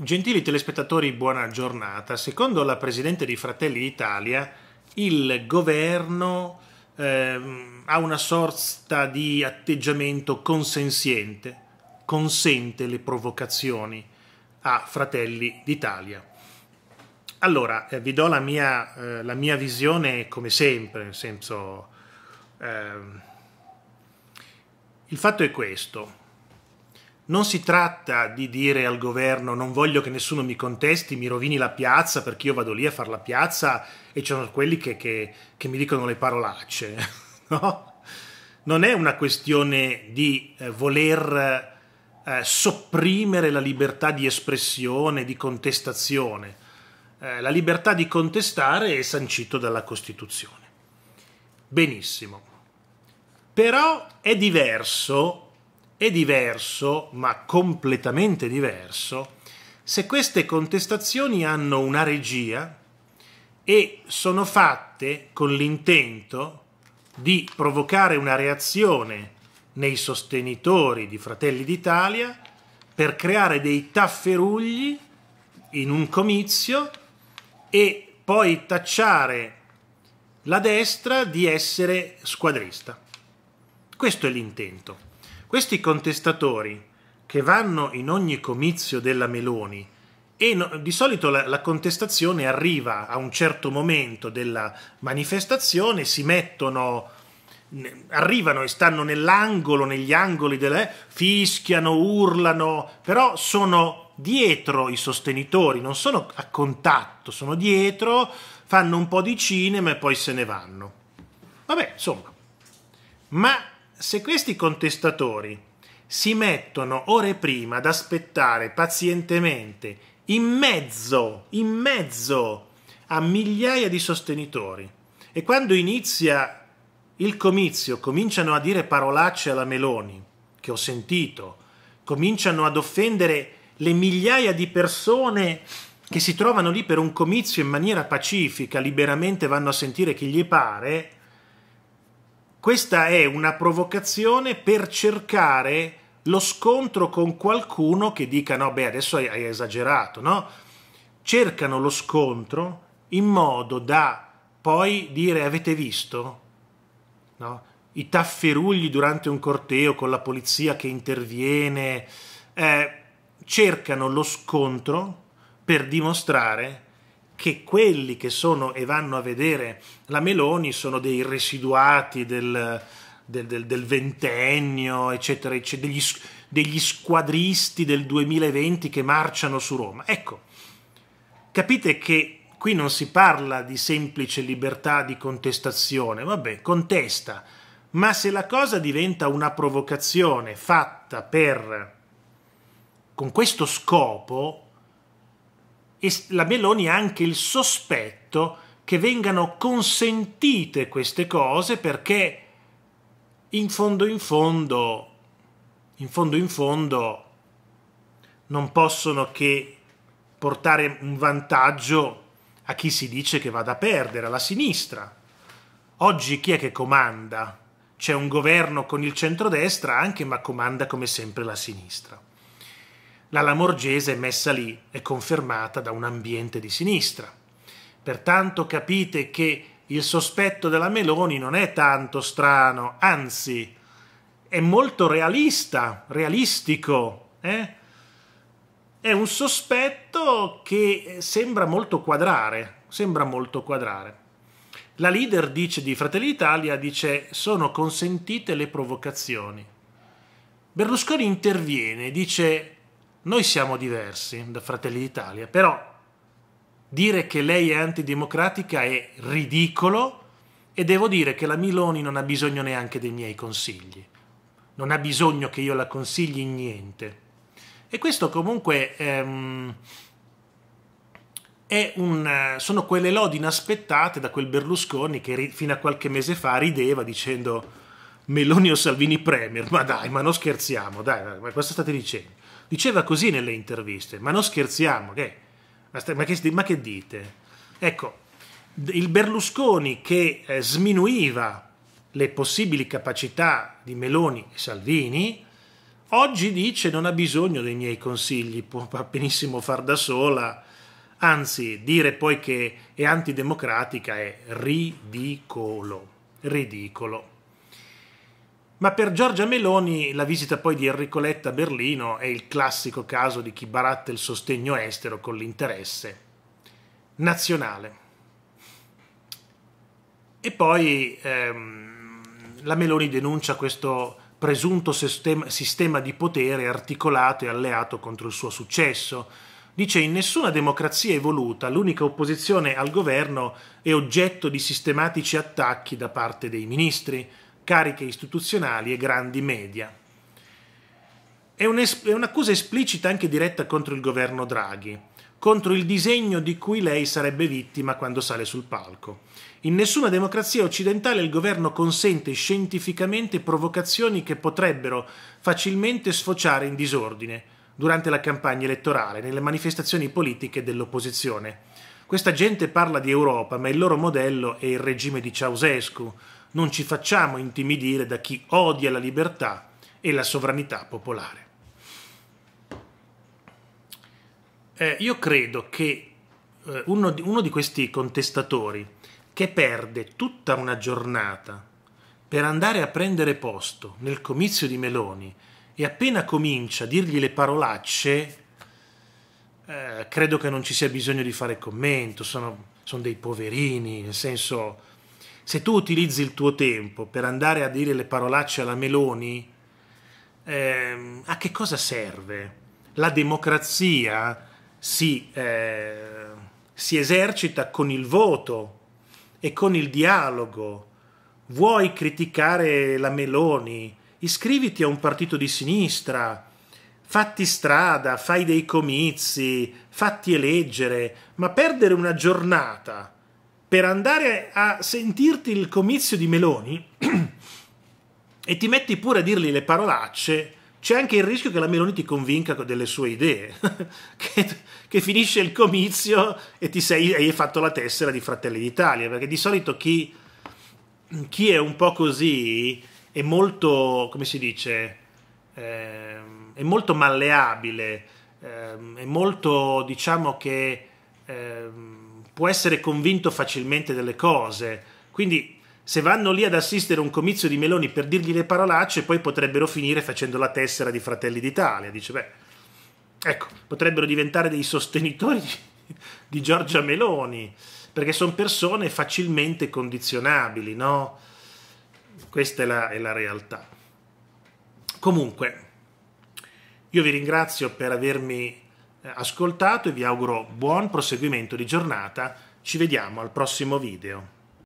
Gentili telespettatori, buona giornata. Secondo la Presidente di Fratelli Italia, il governo eh, ha una sorta di atteggiamento consensiente, consente le provocazioni a Fratelli d'Italia. Allora, eh, vi do la mia, eh, la mia, visione come sempre, nel senso... Ehm, il fatto è questo, non si tratta di dire al governo non voglio che nessuno mi contesti, mi rovini la piazza perché io vado lì a fare la piazza e ci sono quelli che, che, che, mi dicono le parolacce. No? Non è una questione di eh, voler eh, sopprimere la libertà di espressione, di contestazione. Eh, la libertà di contestare è sancito dalla Costituzione. Benissimo. Però è diverso è diverso, ma completamente diverso, se queste contestazioni hanno una regia e sono fatte con l'intento di provocare una reazione nei sostenitori di Fratelli d'Italia per creare dei tafferugli in un comizio e poi tacciare la destra di essere squadrista. Questo è l'intento. Questi contestatori che vanno in ogni comizio della Meloni e no, di solito la, la, contestazione arriva a un certo momento della manifestazione, si mettono arrivano e stanno nell'angolo, negli angoli delle eh, fischiano, urlano, però sono dietro i sostenitori, non sono a contatto, sono dietro, fanno un po' di cinema e poi se ne vanno. Vabbè, insomma. Ma se questi contestatori si mettono ore prima ad aspettare pazientemente in mezzo, in mezzo a migliaia di sostenitori e quando inizia il comizio cominciano a dire parolacce alla Meloni, che ho sentito, cominciano ad offendere le migliaia di persone che si trovano lì per un comizio in maniera pacifica, liberamente vanno a sentire chi gli pare, questa è una provocazione per cercare lo scontro con qualcuno che dica no, beh, adesso hai, hai esagerato, no? Cercano lo scontro in modo da poi dire avete visto? No? I tafferugli durante un corteo con la polizia che interviene, eh, cercano lo scontro per dimostrare che quelli che sono e vanno a vedere la Meloni sono dei residuati del, del, del, del ventennio, eccetera, eccetera degli, degli squadristi del 2020 che marciano su Roma. Ecco, capite che qui non si parla di semplice libertà di contestazione, vabbè, contesta, ma se la cosa diventa una provocazione fatta per con questo scopo, e la Meloni ha anche il sospetto che vengano consentite queste cose perché in fondo in fondo, in fondo in fondo, non possono che portare un vantaggio a chi si dice che vada a perdere, alla sinistra. Oggi chi è che comanda? C'è un governo con il centrodestra anche, ma comanda come sempre la sinistra la Lamorgese è messa lì e confermata da un ambiente di sinistra. Pertanto capite che il sospetto della Meloni non è tanto strano, anzi è molto realista, realistico. Eh? È un sospetto che sembra molto quadrare, sembra molto quadrare. La leader dice di Fratelli Italia dice sono consentite le provocazioni. Berlusconi interviene, dice noi siamo diversi da Fratelli d'Italia, però dire che lei è antidemocratica è ridicolo e devo dire che la Miloni non ha bisogno neanche dei miei consigli. Non ha bisogno che io la consigli in niente. E questo comunque ehm, un, sono quelle lodi inaspettate da quel Berlusconi che fino a qualche mese fa rideva dicendo Meloni o Salvini Premier, ma dai, ma non scherziamo, dai, ma cosa state dicendo? Diceva così nelle interviste, ma non scherziamo, che, ma, che, ma che dite? Ecco, il Berlusconi che eh, sminuiva le possibili capacità di Meloni e Salvini, oggi dice non ha bisogno dei miei consigli, può benissimo far da sola, anzi dire poi che è antidemocratica è ridicolo, ridicolo. Ma per Giorgia Meloni la visita poi di Enrico Letta a Berlino è il classico caso di chi baratta il sostegno estero con l'interesse nazionale. E poi ehm, la Meloni denuncia questo presunto sistema, sistema di potere articolato e alleato contro il suo successo. Dice in nessuna democrazia evoluta l'unica opposizione al governo è oggetto di sistematici attacchi da parte dei ministri cariche istituzionali e grandi media. È, un'accusa esplicita anche diretta contro il governo Draghi, contro il disegno di cui lei sarebbe vittima quando sale sul palco. In nessuna democrazia occidentale il governo consente scientificamente provocazioni che potrebbero facilmente sfociare in disordine durante la campagna elettorale, nelle manifestazioni politiche dell'opposizione. Questa gente parla di Europa, ma il loro modello è il regime di Ceausescu, non ci facciamo intimidire da chi odia la libertà e la sovranità popolare. Eh, io credo che eh, uno, di, uno di questi contestatori che perde tutta una giornata per andare a prendere posto nel comizio di Meloni e appena comincia a dirgli le parolacce, eh, credo che non ci sia bisogno di fare commento, sono, sono dei poverini, nel senso se tu utilizzi il tuo tempo per andare a dire le parolacce alla Meloni, ehm, a che cosa serve? La democrazia si, eh, si esercita con il voto e con il dialogo. Vuoi criticare la Meloni? Iscriviti a un partito di sinistra, fatti strada, fai dei comizi, fatti eleggere, ma perdere una giornata per andare a sentirti il comizio di Meloni e ti metti pure a dirgli le parolacce, c'è anche il rischio che la Meloni ti convinca delle sue idee, che, che, finisce il comizio e ti sei, hai fatto la tessera di Fratelli d'Italia, perché di solito chi, chi è un po' così è molto, come si dice, eh, è molto malleabile, eh, è molto, diciamo che... Eh, può essere convinto facilmente delle cose. Quindi se vanno lì ad assistere a un comizio di Meloni per dirgli le parolacce, poi potrebbero finire facendo la tessera di Fratelli d'Italia. Dice, beh, ecco, potrebbero diventare dei sostenitori di, di Giorgia Meloni, perché sono persone facilmente condizionabili, no? Questa è la, è la realtà. Comunque, io vi ringrazio per avermi eh, ascoltato e vi auguro buon proseguimento di giornata. Ci vediamo al prossimo video.